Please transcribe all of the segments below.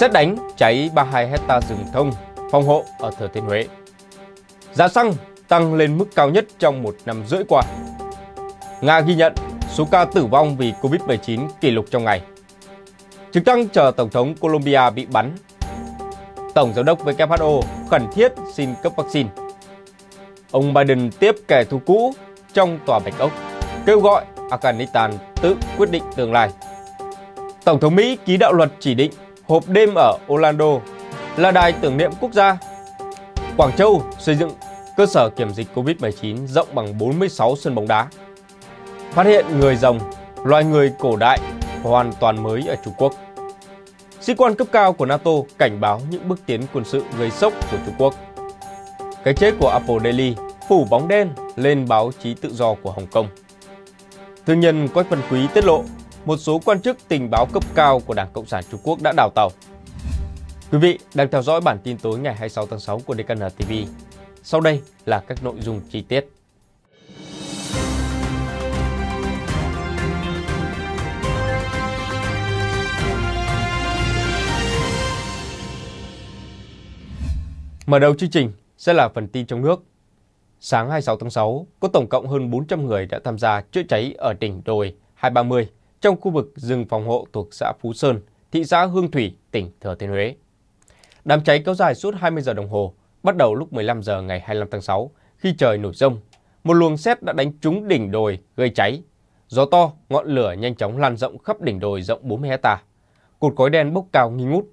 Xét đánh cháy 32 hecta rừng thông, phòng hộ ở Thừa Thiên Huế. Giá xăng tăng lên mức cao nhất trong một năm rưỡi qua. Nga ghi nhận số ca tử vong vì Covid-19 kỷ lục trong ngày. Trực thăng chờ Tổng thống Colombia bị bắn. Tổng giám đốc WHO khẩn thiết xin cấp vaccine. Ông Biden tiếp kẻ thù cũ trong Tòa Bạch Ốc, kêu gọi Afghanistan tự quyết định tương lai. Tổng thống Mỹ ký đạo luật chỉ định hộp đêm ở Orlando là đài tưởng niệm quốc gia. Quảng Châu xây dựng cơ sở kiểm dịch Covid-19 rộng bằng 46 sân bóng đá. Phát hiện người rồng, loài người cổ đại hoàn toàn mới ở Trung Quốc. Sĩ quan cấp cao của NATO cảnh báo những bước tiến quân sự gây sốc của Trung Quốc. Cái chết của Apple Daily phủ bóng đen lên báo chí tự do của Hồng Kông. Thương nhân Quách Văn Quý tiết lộ một số quan chức tình báo cấp cao của Đảng Cộng sản Trung Quốc đã đào tàu. Quý vị đang theo dõi bản tin tối ngày 26 tháng 6 của DKN TV. Sau đây là các nội dung chi tiết. Mở đầu chương trình sẽ là phần tin trong nước. Sáng 26 tháng 6, có tổng cộng hơn 400 người đã tham gia chữa cháy ở đỉnh đồi 230 trong khu vực rừng phòng hộ thuộc xã Phú Sơn, thị xã Hương Thủy, tỉnh Thừa Thiên Huế. Đám cháy kéo dài suốt 20 giờ đồng hồ, bắt đầu lúc 15 giờ ngày 25 tháng 6 khi trời nổi rông. Một luồng xét đã đánh trúng đỉnh đồi gây cháy. Gió to, ngọn lửa nhanh chóng lan rộng khắp đỉnh đồi rộng 40 hecta. Cột khói đen bốc cao nghi ngút.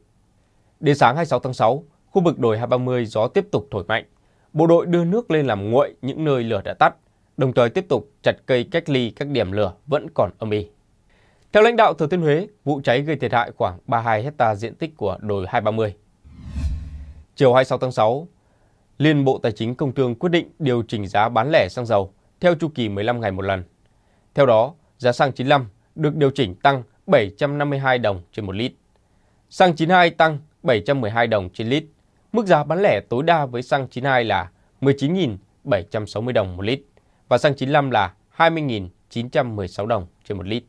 Đến sáng 26 tháng 6, khu vực đồi 230 gió tiếp tục thổi mạnh. Bộ đội đưa nước lên làm nguội những nơi lửa đã tắt, đồng thời tiếp tục chặt cây cách ly các điểm lửa vẫn còn âm ỉ. Theo lãnh đạo Thừa Thiên Huế, vụ cháy gây thiệt hại khoảng 32 hecta diện tích của đồi 230. Chiều 26 tháng 6, Liên Bộ Tài chính Công Thương quyết định điều chỉnh giá bán lẻ xăng dầu theo chu kỳ 15 ngày một lần. Theo đó, giá xăng 95 được điều chỉnh tăng 752 đồng trên 1 lít. Xăng 92 tăng 712 đồng trên lít. Mức giá bán lẻ tối đa với xăng 92 là 19.760 đồng một lít và xăng 95 là 20.916 đồng trên một lít.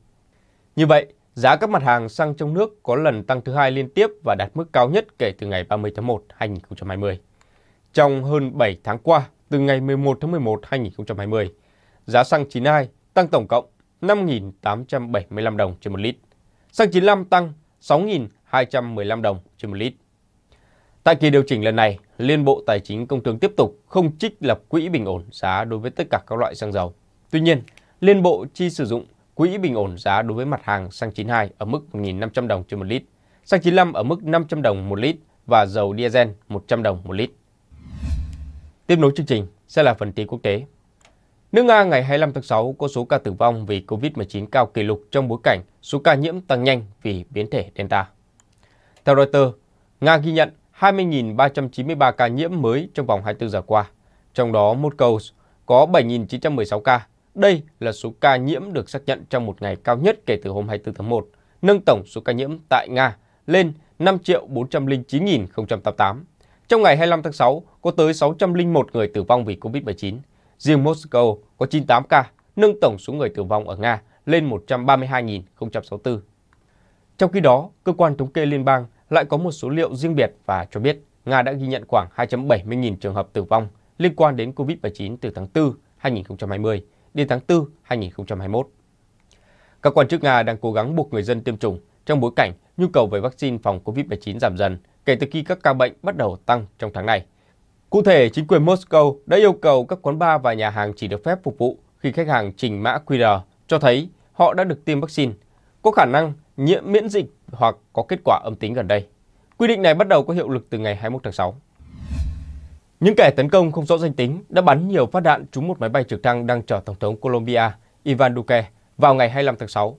Như vậy, giá các mặt hàng xăng trong nước có lần tăng thứ hai liên tiếp và đạt mức cao nhất kể từ ngày 30/1 2020. Trong hơn 7 tháng qua, từ ngày 11 tháng 11 2020, giá xăng 92 tăng tổng cộng 5.875 đồng trên một lít. Xăng 95 tăng 6.215 đồng trên một lít. Tại kỳ điều chỉnh lần này, Liên Bộ Tài chính Công Thương tiếp tục không trích lập quỹ bình ổn giá đối với tất cả các loại xăng dầu. Tuy nhiên, Liên Bộ chi sử dụng quỹ bình ổn giá đối với mặt hàng xăng 92 ở mức 1.500 đồng trên 1 lít, xăng 95 ở mức 500 đồng 1 lít và dầu diesel 100 đồng 1 lít. Tiếp nối chương trình sẽ là phần tin quốc tế. Nước Nga ngày 25 tháng 6 có số ca tử vong vì COVID-19 cao kỷ lục trong bối cảnh số ca nhiễm tăng nhanh vì biến thể Delta. Theo Reuters, Nga ghi nhận 20.393 ca nhiễm mới trong vòng 24 giờ qua, trong đó một cầu có 7.916 ca, đây là số ca nhiễm được xác nhận trong một ngày cao nhất kể từ hôm 24 tháng 1, nâng tổng số ca nhiễm tại Nga lên 5.409.088. Trong ngày 25 tháng 6, có tới 601 người tử vong vì COVID-19. Riêng Moscow có 98 ca, nâng tổng số người tử vong ở Nga lên 132.064. Trong khi đó, cơ quan thống kê liên bang lại có một số liệu riêng biệt và cho biết Nga đã ghi nhận khoảng 2.70 nghìn trường hợp tử vong liên quan đến COVID-19 từ tháng 4 2020 đến tháng 4 2021. Các quan chức Nga đang cố gắng buộc người dân tiêm chủng trong bối cảnh nhu cầu về vaccine phòng COVID-19 giảm dần kể từ khi các ca bệnh bắt đầu tăng trong tháng này. Cụ thể, chính quyền Moscow đã yêu cầu các quán bar và nhà hàng chỉ được phép phục vụ khi khách hàng trình mã QR cho thấy họ đã được tiêm vaccine, có khả năng nhiễm miễn dịch hoặc có kết quả âm tính gần đây. Quy định này bắt đầu có hiệu lực từ ngày 21 tháng 6. Những kẻ tấn công không rõ danh tính đã bắn nhiều phát đạn trúng một máy bay trực thăng đang chở Tổng thống Colombia Ivan Duque vào ngày 25 tháng 6.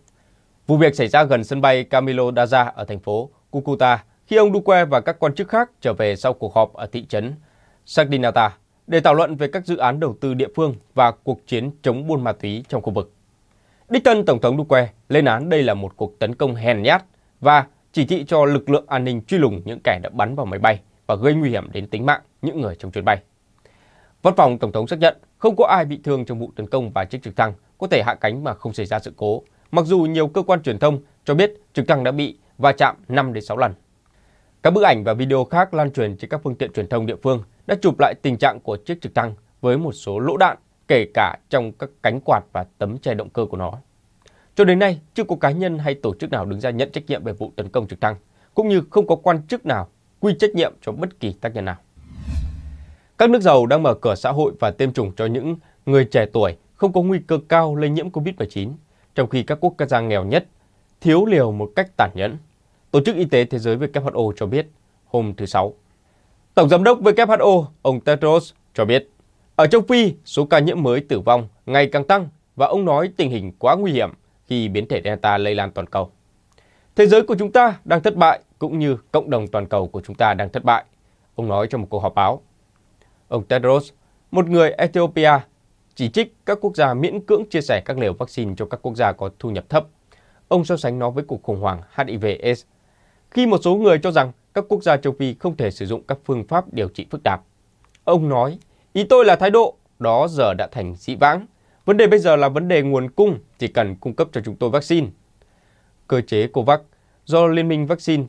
Vụ việc xảy ra gần sân bay Camilo Daza ở thành phố Cucuta khi ông Duque và các quan chức khác trở về sau cuộc họp ở thị trấn Sardinata để thảo luận về các dự án đầu tư địa phương và cuộc chiến chống buôn ma túy trong khu vực. Đích thân Tổng thống Duque lên án đây là một cuộc tấn công hèn nhát và chỉ thị cho lực lượng an ninh truy lùng những kẻ đã bắn vào máy bay và gây nguy hiểm đến tính mạng những người trong chuyến bay. Văn phòng Tổng thống xác nhận không có ai bị thương trong vụ tấn công và chiếc trực thăng có thể hạ cánh mà không xảy ra sự cố, mặc dù nhiều cơ quan truyền thông cho biết trực thăng đã bị va chạm 5 đến 6 lần. Các bức ảnh và video khác lan truyền trên các phương tiện truyền thông địa phương đã chụp lại tình trạng của chiếc trực thăng với một số lỗ đạn kể cả trong các cánh quạt và tấm che động cơ của nó. Cho đến nay, chưa có cá nhân hay tổ chức nào đứng ra nhận trách nhiệm về vụ tấn công trực thăng, cũng như không có quan chức nào quy trách nhiệm cho bất kỳ tác nhân nào. Các nước giàu đang mở cửa xã hội và tiêm chủng cho những người trẻ tuổi không có nguy cơ cao lây nhiễm COVID-19, trong khi các quốc gia nghèo nhất thiếu liều một cách tàn nhẫn. Tổ chức Y tế Thế giới WHO cho biết hôm thứ Sáu. Tổng giám đốc WHO, ông Tedros, cho biết ở châu Phi, số ca nhiễm mới tử vong ngày càng tăng và ông nói tình hình quá nguy hiểm khi biến thể Delta lây lan toàn cầu. Thế giới của chúng ta đang thất bại cũng như cộng đồng toàn cầu của chúng ta đang thất bại, ông nói trong một cuộc họp báo. Ông Tedros, một người Ethiopia, chỉ trích các quốc gia miễn cưỡng chia sẻ các liều vaccine cho các quốc gia có thu nhập thấp. Ông so sánh nó với cuộc khủng hoảng HIV-AIDS, khi một số người cho rằng các quốc gia châu Phi không thể sử dụng các phương pháp điều trị phức tạp. Ông nói, ý tôi là thái độ, đó giờ đã thành dị vãng. Vấn đề bây giờ là vấn đề nguồn cung, chỉ cần cung cấp cho chúng tôi vaccine. Cơ chế COVAX do Liên minh Vaccine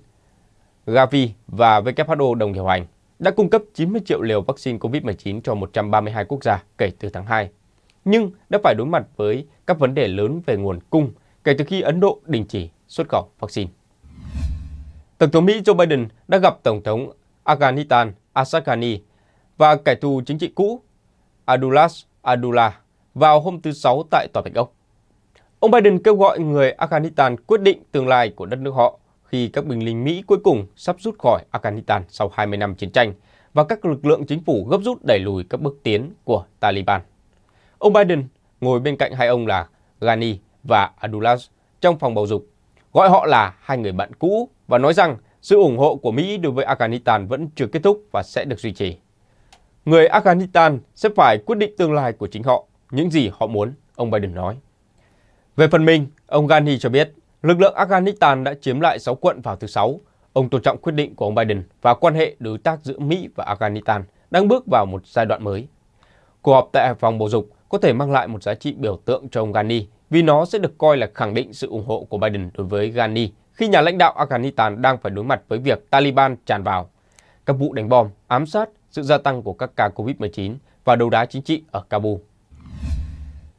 Gavi và WHO đồng điều hành đã cung cấp 90 triệu liều vaccine COVID-19 cho 132 quốc gia kể từ tháng 2, nhưng đã phải đối mặt với các vấn đề lớn về nguồn cung kể từ khi Ấn Độ đình chỉ xuất khẩu vaccine. Tổng thống Mỹ Joe Biden đã gặp Tổng thống Afghanistan Ashraf Ghani và kẻ thù chính trị cũ Abdullah Abdullah vào hôm thứ Sáu tại Tòa Bạch Ốc. Ông Biden kêu gọi người Afghanistan quyết định tương lai của đất nước họ khi các binh lính Mỹ cuối cùng sắp rút khỏi Afghanistan sau 20 năm chiến tranh và các lực lượng chính phủ gấp rút đẩy lùi các bước tiến của Taliban. Ông Biden ngồi bên cạnh hai ông là Ghani và Abdullah trong phòng bầu dục, gọi họ là hai người bạn cũ và nói rằng sự ủng hộ của Mỹ đối với Afghanistan vẫn chưa kết thúc và sẽ được duy trì. Người Afghanistan sẽ phải quyết định tương lai của chính họ, những gì họ muốn, ông Biden nói. Về phần mình, ông Ghani cho biết Lực lượng Afghanistan đã chiếm lại 6 quận vào thứ Sáu. Ông tôn trọng quyết định của ông Biden và quan hệ đối tác giữa Mỹ và Afghanistan đang bước vào một giai đoạn mới. Cuộc họp tại phòng bầu dục có thể mang lại một giá trị biểu tượng cho ông Ghani vì nó sẽ được coi là khẳng định sự ủng hộ của Biden đối với Ghani khi nhà lãnh đạo Afghanistan đang phải đối mặt với việc Taliban tràn vào. Các vụ đánh bom, ám sát, sự gia tăng của các ca COVID-19 và đấu đá chính trị ở Kabul.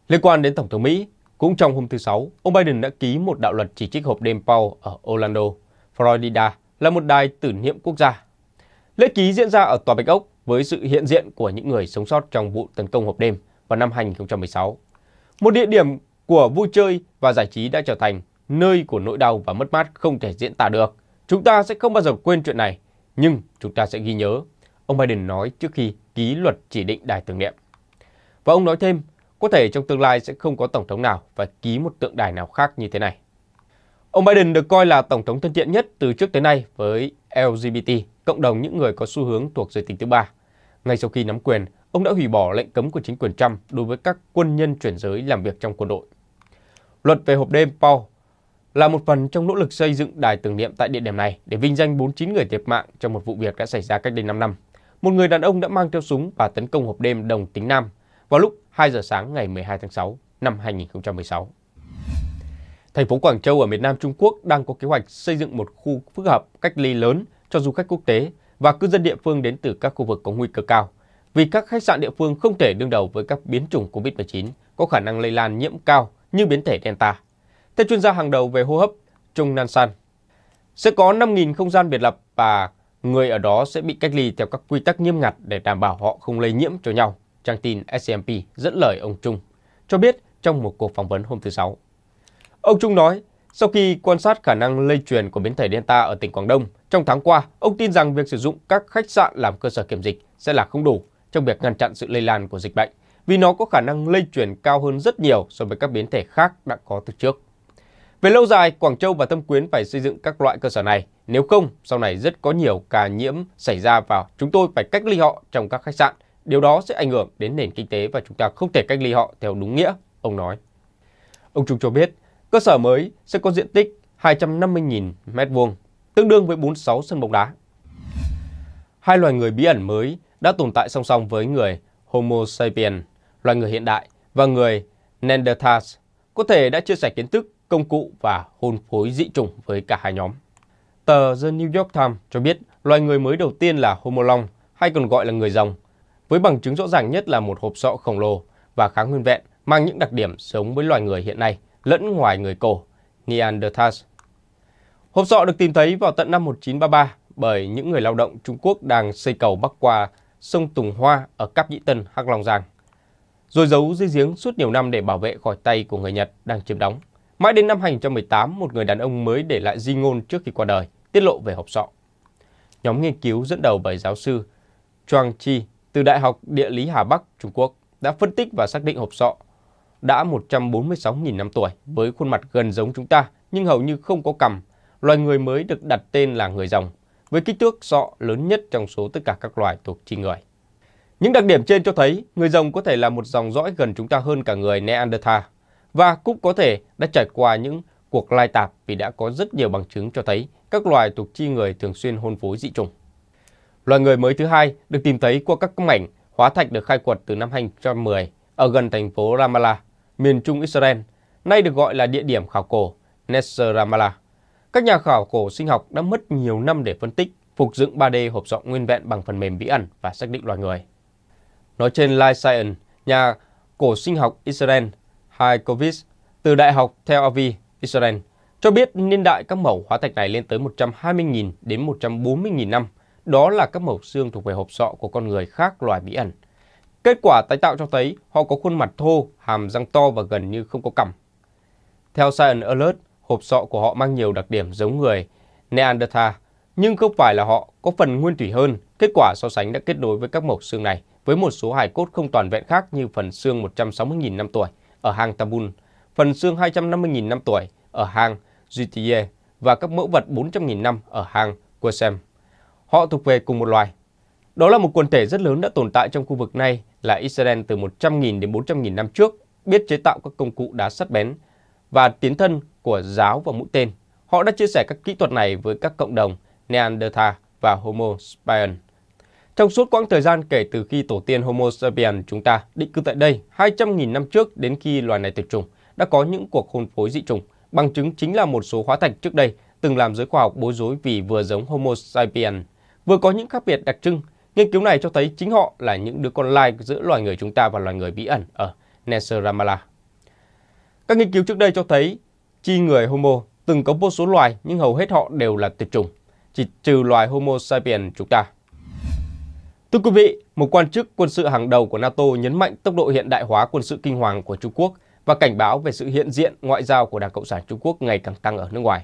Liên quan đến Tổng thống Mỹ, cũng trong hôm thứ Sáu, ông Biden đã ký một đạo luật chỉ trích hộp đêm Paul ở Orlando, Florida, là một đài tử niệm quốc gia. Lễ ký diễn ra ở Tòa Bạch Ốc với sự hiện diện của những người sống sót trong vụ tấn công hộp đêm vào năm 2016. Một địa điểm của vui chơi và giải trí đã trở thành nơi của nỗi đau và mất mát không thể diễn tả được. Chúng ta sẽ không bao giờ quên chuyện này, nhưng chúng ta sẽ ghi nhớ, ông Biden nói trước khi ký luật chỉ định đài tưởng niệm. Và ông nói thêm, có thể trong tương lai sẽ không có tổng thống nào và ký một tượng đài nào khác như thế này. Ông Biden được coi là tổng thống thân thiện nhất từ trước tới nay với LGBT, cộng đồng những người có xu hướng thuộc giới tính thứ ba. Ngay sau khi nắm quyền, ông đã hủy bỏ lệnh cấm của chính quyền Trump đối với các quân nhân chuyển giới làm việc trong quân đội. Luật về hộp đêm Paul là một phần trong nỗ lực xây dựng đài tưởng niệm tại địa điểm này để vinh danh 49 người thiệt mạng trong một vụ việc đã xảy ra cách đây 5 năm. Một người đàn ông đã mang theo súng và tấn công hộp đêm đồng tính nam vào lúc 2 giờ sáng ngày 12 tháng 6 năm 2016. Thành phố Quảng Châu ở miền Nam Trung Quốc đang có kế hoạch xây dựng một khu phức hợp cách ly lớn cho du khách quốc tế và cư dân địa phương đến từ các khu vực có nguy cơ cao, vì các khách sạn địa phương không thể đương đầu với các biến chủng COVID-19 có khả năng lây lan nhiễm cao như biến thể Delta. Theo chuyên gia hàng đầu về hô hấp Trung Nan San, sẽ có 5.000 không gian biệt lập và người ở đó sẽ bị cách ly theo các quy tắc nghiêm ngặt để đảm bảo họ không lây nhiễm cho nhau trang tin SCMP dẫn lời ông Trung, cho biết trong một cuộc phỏng vấn hôm thứ Sáu. Ông Trung nói, sau khi quan sát khả năng lây truyền của biến thể Delta ở tỉnh Quảng Đông, trong tháng qua, ông tin rằng việc sử dụng các khách sạn làm cơ sở kiểm dịch sẽ là không đủ trong việc ngăn chặn sự lây lan của dịch bệnh, vì nó có khả năng lây truyền cao hơn rất nhiều so với các biến thể khác đã có từ trước. Về lâu dài, Quảng Châu và Thâm Quyến phải xây dựng các loại cơ sở này, nếu không, sau này rất có nhiều ca nhiễm xảy ra và chúng tôi phải cách ly họ trong các khách sạn, Điều đó sẽ ảnh hưởng đến nền kinh tế và chúng ta không thể cách ly họ theo đúng nghĩa, ông nói. Ông Trung cho biết, cơ sở mới sẽ có diện tích 250.000 m2, tương đương với 46 sân bóng đá. Hai loài người bí ẩn mới đã tồn tại song song với người Homo sapiens, loài người hiện đại, và người Neanderthal có thể đã chia sẻ kiến thức, công cụ và hôn phối dị chủng với cả hai nhóm. Tờ The New York Times cho biết loài người mới đầu tiên là Homo long hay còn gọi là người rồng với bằng chứng rõ ràng nhất là một hộp sọ khổng lồ và khá nguyên vẹn, mang những đặc điểm sống với loài người hiện nay lẫn ngoài người cổ, Neanderthals. Hộp sọ được tìm thấy vào tận năm 1933 bởi những người lao động Trung Quốc đang xây cầu bắc qua sông Tùng Hoa ở Cáp Nhĩ Tân, Hắc Long Giang. Rồi giấu dưới giếng suốt nhiều năm để bảo vệ khỏi tay của người Nhật đang chiếm đóng. Mãi đến năm 2018, một người đàn ông mới để lại di ngôn trước khi qua đời, tiết lộ về hộp sọ. Nhóm nghiên cứu dẫn đầu bởi giáo sư Chuang Chi từ Đại học Địa lý Hà Bắc, Trung Quốc đã phân tích và xác định hộp sọ đã 146.000 năm tuổi với khuôn mặt gần giống chúng ta nhưng hầu như không có cằm. Loài người mới được đặt tên là người rồng với kích thước sọ lớn nhất trong số tất cả các loài thuộc trên người. Những đặc điểm trên cho thấy người rồng có thể là một dòng dõi gần chúng ta hơn cả người Neanderthal và cũng có thể đã trải qua những cuộc lai tạp vì đã có rất nhiều bằng chứng cho thấy các loài thuộc chi người thường xuyên hôn phối dị chủng. Loài người mới thứ hai được tìm thấy qua các mảnh hóa thạch được khai quật từ năm 2010 ở gần thành phố Ramallah, miền trung Israel, nay được gọi là địa điểm khảo cổ Nesser Ramallah. Các nhà khảo cổ sinh học đã mất nhiều năm để phân tích, phục dựng 3D hộp sọ nguyên vẹn bằng phần mềm bí ẩn và xác định loài người. Nói trên Life Science, nhà cổ sinh học Israel Haikovic từ Đại học Tel Aviv, Israel, cho biết niên đại các mẫu hóa thạch này lên tới 120.000 đến 140.000 năm đó là các mẩu xương thuộc về hộp sọ của con người khác loài bí ẩn. Kết quả tái tạo cho thấy họ có khuôn mặt thô, hàm răng to và gần như không có cằm. Theo Science Alert, hộp sọ của họ mang nhiều đặc điểm giống người Neanderthal, nhưng không phải là họ có phần nguyên thủy hơn. Kết quả so sánh đã kết nối với các mẩu xương này với một số hài cốt không toàn vẹn khác như phần xương 160.000 năm tuổi ở hang Tabun, phần xương 250.000 năm tuổi ở hang Jutie và các mẫu vật 400.000 năm ở hang Quesem. Họ thuộc về cùng một loài. Đó là một quần thể rất lớn đã tồn tại trong khu vực này là Israel từ 100.000 đến 400.000 năm trước, biết chế tạo các công cụ đá sắt bén và tiến thân của giáo và mũi tên. Họ đã chia sẻ các kỹ thuật này với các cộng đồng Neanderthal và Homo sapiens. Trong suốt quãng thời gian kể từ khi tổ tiên Homo sapiens chúng ta định cư tại đây 200.000 năm trước đến khi loài này tuyệt chủng, đã có những cuộc hôn phối dị chủng. Bằng chứng chính là một số hóa thạch trước đây từng làm giới khoa học bối rối vì vừa giống Homo sapiens vừa có những khác biệt đặc trưng. Nghiên cứu này cho thấy chính họ là những đứa con lai giữa loài người chúng ta và loài người bí ẩn ở Nesramala. Các nghiên cứu trước đây cho thấy chi người Homo từng có vô số loài nhưng hầu hết họ đều là tuyệt chủng, chỉ trừ loài Homo sapiens chúng ta. Thưa quý vị, một quan chức quân sự hàng đầu của NATO nhấn mạnh tốc độ hiện đại hóa quân sự kinh hoàng của Trung Quốc và cảnh báo về sự hiện diện ngoại giao của Đảng Cộng sản Trung Quốc ngày càng tăng ở nước ngoài.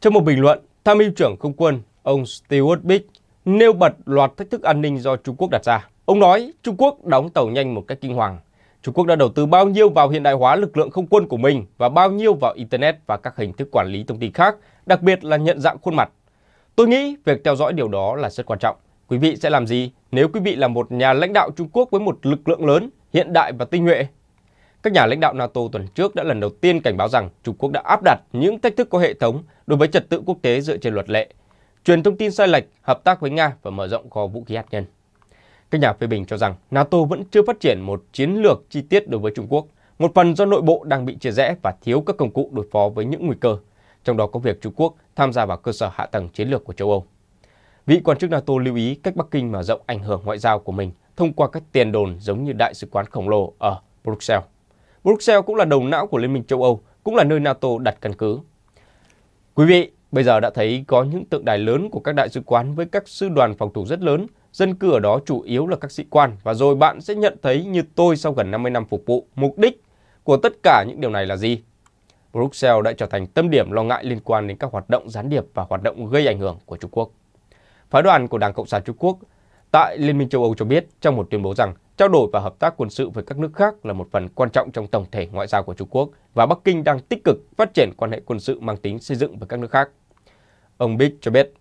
Trong một bình luận, Tham mưu trưởng không quân ông Stewart Big nêu bật loạt thách thức an ninh do Trung Quốc đặt ra. Ông nói Trung Quốc đóng tàu nhanh một cách kinh hoàng. Trung Quốc đã đầu tư bao nhiêu vào hiện đại hóa lực lượng không quân của mình và bao nhiêu vào Internet và các hình thức quản lý thông tin khác, đặc biệt là nhận dạng khuôn mặt. Tôi nghĩ việc theo dõi điều đó là rất quan trọng. Quý vị sẽ làm gì nếu quý vị là một nhà lãnh đạo Trung Quốc với một lực lượng lớn, hiện đại và tinh nhuệ? Các nhà lãnh đạo NATO tuần trước đã lần đầu tiên cảnh báo rằng Trung Quốc đã áp đặt những thách thức có hệ thống đối với trật tự quốc tế dựa trên luật lệ truyền thông tin sai lệch, hợp tác với Nga và mở rộng kho vũ khí hạt nhân. Các nhà phê bình cho rằng NATO vẫn chưa phát triển một chiến lược chi tiết đối với Trung Quốc, một phần do nội bộ đang bị chia rẽ và thiếu các công cụ đối phó với những nguy cơ, trong đó có việc Trung Quốc tham gia vào cơ sở hạ tầng chiến lược của châu Âu. Vị quan chức NATO lưu ý cách Bắc Kinh mở rộng ảnh hưởng ngoại giao của mình thông qua các tiền đồn giống như đại sứ quán khổng lồ ở Bruxelles. Bruxelles cũng là đầu não của Liên minh châu Âu, cũng là nơi NATO đặt căn cứ. Quý vị, Bây giờ đã thấy có những tượng đài lớn của các đại sứ quán với các sư đoàn phòng thủ rất lớn, dân cư ở đó chủ yếu là các sĩ quan và rồi bạn sẽ nhận thấy như tôi sau gần 50 năm phục vụ, mục đích của tất cả những điều này là gì? Bruxelles đã trở thành tâm điểm lo ngại liên quan đến các hoạt động gián điệp và hoạt động gây ảnh hưởng của Trung Quốc. Phái đoàn của Đảng Cộng sản Trung Quốc tại Liên minh châu Âu cho biết trong một tuyên bố rằng trao đổi và hợp tác quân sự với các nước khác là một phần quan trọng trong tổng thể ngoại giao của Trung Quốc và Bắc Kinh đang tích cực phát triển quan hệ quân sự mang tính xây dựng với các nước khác. Ông Big cho biết,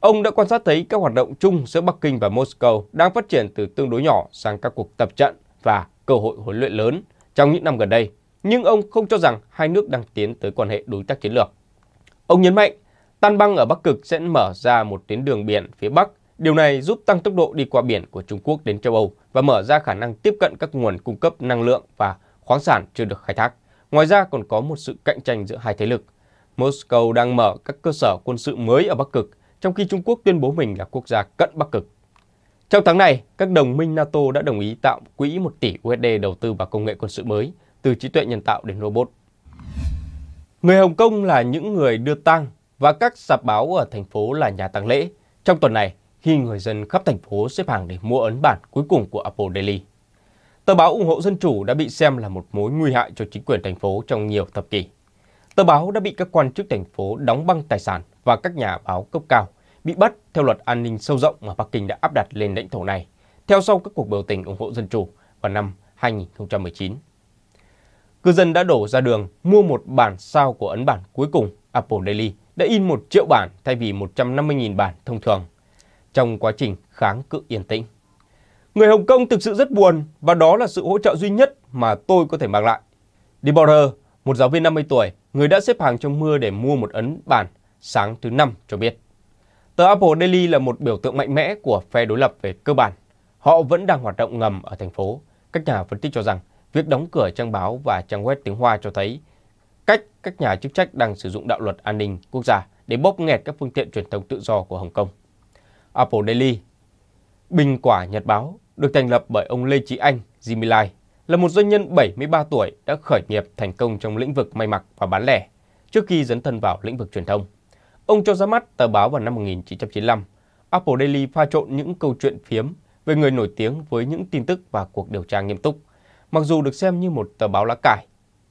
ông đã quan sát thấy các hoạt động chung giữa Bắc Kinh và Moscow đang phát triển từ tương đối nhỏ sang các cuộc tập trận và cơ hội huấn luyện lớn trong những năm gần đây, nhưng ông không cho rằng hai nước đang tiến tới quan hệ đối tác chiến lược. Ông nhấn mạnh, tan băng ở Bắc Cực sẽ mở ra một tuyến đường biển phía Bắc Điều này giúp tăng tốc độ đi qua biển của Trung Quốc đến châu Âu và mở ra khả năng tiếp cận các nguồn cung cấp năng lượng và khoáng sản chưa được khai thác. Ngoài ra còn có một sự cạnh tranh giữa hai thế lực. Moscow đang mở các cơ sở quân sự mới ở Bắc Cực, trong khi Trung Quốc tuyên bố mình là quốc gia cận Bắc Cực. Trong tháng này, các đồng minh NATO đã đồng ý tạo quỹ 1 tỷ USD đầu tư vào công nghệ quân sự mới, từ trí tuệ nhân tạo đến robot. Người Hồng Kông là những người đưa tang và các sạp báo ở thành phố là nhà tang lễ. Trong tuần này, khi người dân khắp thành phố xếp hàng để mua ấn bản cuối cùng của Apple Daily. Tờ báo ủng hộ dân chủ đã bị xem là một mối nguy hại cho chính quyền thành phố trong nhiều thập kỷ. Tờ báo đã bị các quan chức thành phố đóng băng tài sản và các nhà báo cấp cao bị bắt theo luật an ninh sâu rộng mà Bắc Kinh đã áp đặt lên lãnh thổ này theo sau các cuộc biểu tình ủng hộ dân chủ vào năm 2019. Cư dân đã đổ ra đường mua một bản sao của ấn bản cuối cùng Apple Daily đã in 1 triệu bản thay vì 150.000 bản thông thường trong quá trình kháng cự yên tĩnh. Người Hồng Kông thực sự rất buồn và đó là sự hỗ trợ duy nhất mà tôi có thể mang lại. Deborah, một giáo viên 50 tuổi, người đã xếp hàng trong mưa để mua một ấn bản sáng thứ năm cho biết. Tờ Apple Daily là một biểu tượng mạnh mẽ của phe đối lập về cơ bản. Họ vẫn đang hoạt động ngầm ở thành phố. Các nhà phân tích cho rằng việc đóng cửa trang báo và trang web tiếng Hoa cho thấy cách các nhà chức trách đang sử dụng đạo luật an ninh quốc gia để bóp nghẹt các phương tiện truyền thông tự do của Hồng Kông. Apple Daily. Bình Quả Nhật Báo được thành lập bởi ông Lê Trí Anh, Jimmy Lai, là một doanh nhân 73 tuổi đã khởi nghiệp thành công trong lĩnh vực may mặc và bán lẻ trước khi dấn thân vào lĩnh vực truyền thông. Ông cho ra mắt tờ báo vào năm 1995. Apple Daily pha trộn những câu chuyện phiếm về người nổi tiếng với những tin tức và cuộc điều tra nghiêm túc. Mặc dù được xem như một tờ báo lá cải,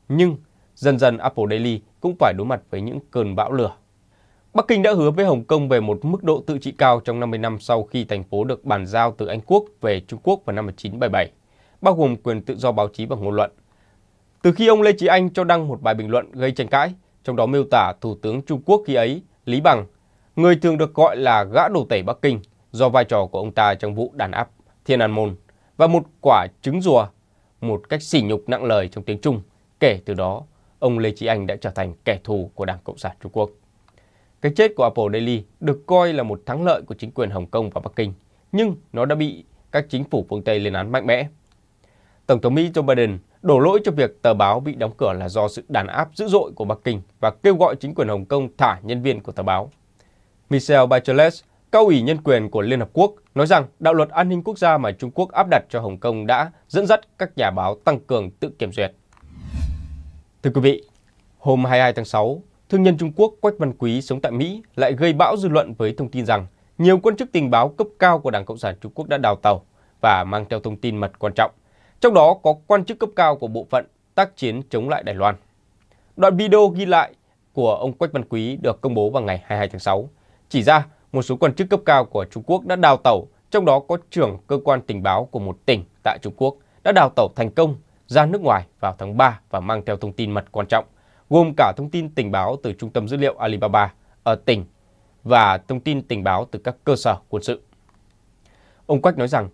nhưng dần dần Apple Daily cũng phải đối mặt với những cơn bão lửa Bắc Kinh đã hứa với Hồng Kông về một mức độ tự trị cao trong 50 năm sau khi thành phố được bàn giao từ Anh Quốc về Trung Quốc vào năm 1977, bao gồm quyền tự do báo chí và ngôn luận. Từ khi ông Lê Trí Anh cho đăng một bài bình luận gây tranh cãi, trong đó miêu tả Thủ tướng Trung Quốc khi ấy, Lý Bằng, người thường được gọi là gã đồ tể Bắc Kinh do vai trò của ông ta trong vụ đàn áp Thiên An Môn và một quả trứng rùa, một cách sỉ nhục nặng lời trong tiếng Trung. Kể từ đó, ông Lê Trí Anh đã trở thành kẻ thù của Đảng Cộng sản Trung Quốc. Cái chết của Apple Daily được coi là một thắng lợi của chính quyền Hồng Kông và Bắc Kinh, nhưng nó đã bị các chính phủ phương Tây lên án mạnh mẽ. Tổng thống Mỹ Joe Biden đổ lỗi cho việc tờ báo bị đóng cửa là do sự đàn áp dữ dội của Bắc Kinh và kêu gọi chính quyền Hồng Kông thả nhân viên của tờ báo. Michelle Bachelet, cao ủy nhân quyền của Liên Hợp Quốc, nói rằng đạo luật an ninh quốc gia mà Trung Quốc áp đặt cho Hồng Kông đã dẫn dắt các nhà báo tăng cường tự kiểm duyệt. Thưa quý vị, hôm 22 tháng 6, thương nhân Trung Quốc Quách Văn Quý sống tại Mỹ lại gây bão dư luận với thông tin rằng nhiều quan chức tình báo cấp cao của Đảng Cộng sản Trung Quốc đã đào tàu và mang theo thông tin mật quan trọng. Trong đó có quan chức cấp cao của bộ phận tác chiến chống lại Đài Loan. Đoạn video ghi lại của ông Quách Văn Quý được công bố vào ngày 22 tháng 6 chỉ ra một số quan chức cấp cao của Trung Quốc đã đào tàu, trong đó có trưởng cơ quan tình báo của một tỉnh tại Trung Quốc đã đào tàu thành công ra nước ngoài vào tháng 3 và mang theo thông tin mật quan trọng – gồm cả thông tin tình báo từ trung tâm dữ liệu Alibaba ở tỉnh và thông tin tình báo từ các cơ sở quân sự. Ông Quách nói rằng,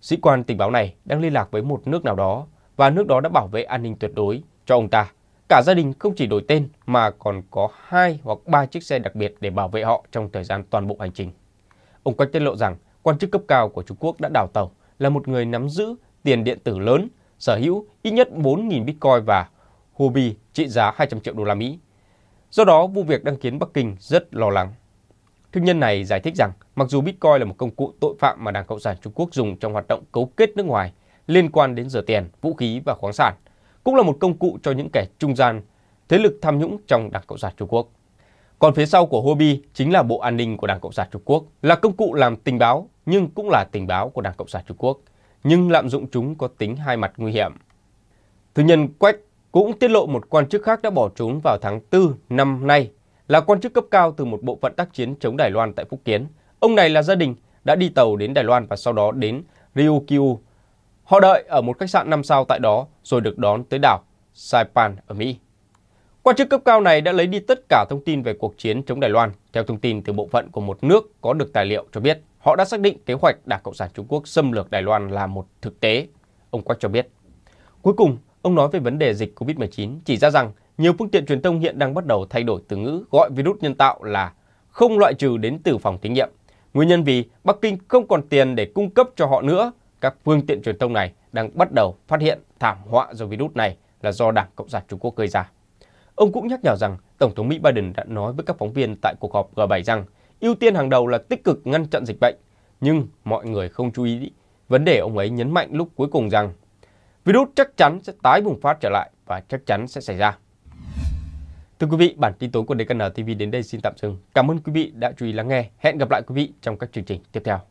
sĩ quan tình báo này đang liên lạc với một nước nào đó và nước đó đã bảo vệ an ninh tuyệt đối cho ông ta. Cả gia đình không chỉ đổi tên mà còn có hai hoặc ba chiếc xe đặc biệt để bảo vệ họ trong thời gian toàn bộ hành trình. Ông Quách tiết lộ rằng quan chức cấp cao của Trung Quốc đã đào tàu là một người nắm giữ tiền điện tử lớn, sở hữu ít nhất 4.000 bitcoin và Huobi trị giá 200 triệu đô la Mỹ. Do đó, vụ việc đang khiến Bắc Kinh rất lo lắng. Thương nhân này giải thích rằng, mặc dù Bitcoin là một công cụ tội phạm mà Đảng Cộng sản Trung Quốc dùng trong hoạt động cấu kết nước ngoài liên quan đến rửa tiền, vũ khí và khoáng sản, cũng là một công cụ cho những kẻ trung gian, thế lực tham nhũng trong Đảng Cộng sản Trung Quốc. Còn phía sau của Huobi chính là Bộ An ninh của Đảng Cộng sản Trung Quốc, là công cụ làm tình báo nhưng cũng là tình báo của Đảng Cộng sản Trung Quốc, nhưng lạm dụng chúng có tính hai mặt nguy hiểm. Thứ nhân Quách cũng tiết lộ một quan chức khác đã bỏ trốn vào tháng 4 năm nay là quan chức cấp cao từ một bộ phận tác chiến chống Đài Loan tại Phúc Kiến. Ông này là gia đình đã đi tàu đến Đài Loan và sau đó đến Ryukyu. Họ đợi ở một khách sạn 5 sao tại đó rồi được đón tới đảo Saipan ở Mỹ. Quan chức cấp cao này đã lấy đi tất cả thông tin về cuộc chiến chống Đài Loan. Theo thông tin từ bộ phận của một nước có được tài liệu cho biết, họ đã xác định kế hoạch Đảng Cộng sản Trung Quốc xâm lược Đài Loan là một thực tế, ông Quách cho biết. Cuối cùng, Ông nói về vấn đề dịch COVID-19, chỉ ra rằng nhiều phương tiện truyền thông hiện đang bắt đầu thay đổi từ ngữ gọi virus nhân tạo là không loại trừ đến từ phòng thí nghiệm. Nguyên nhân vì Bắc Kinh không còn tiền để cung cấp cho họ nữa, các phương tiện truyền thông này đang bắt đầu phát hiện thảm họa do virus này là do Đảng Cộng sản Trung Quốc gây ra. Ông cũng nhắc nhở rằng Tổng thống Mỹ Biden đã nói với các phóng viên tại cuộc họp G7 rằng ưu tiên hàng đầu là tích cực ngăn chặn dịch bệnh, nhưng mọi người không chú ý vấn đề ông ấy nhấn mạnh lúc cuối cùng rằng virus chắc chắn sẽ tái bùng phát trở lại và chắc chắn sẽ xảy ra. Thưa quý vị, bản tin tối của DKN TV đến đây xin tạm dừng. Cảm ơn quý vị đã chú ý lắng nghe. Hẹn gặp lại quý vị trong các chương trình tiếp theo.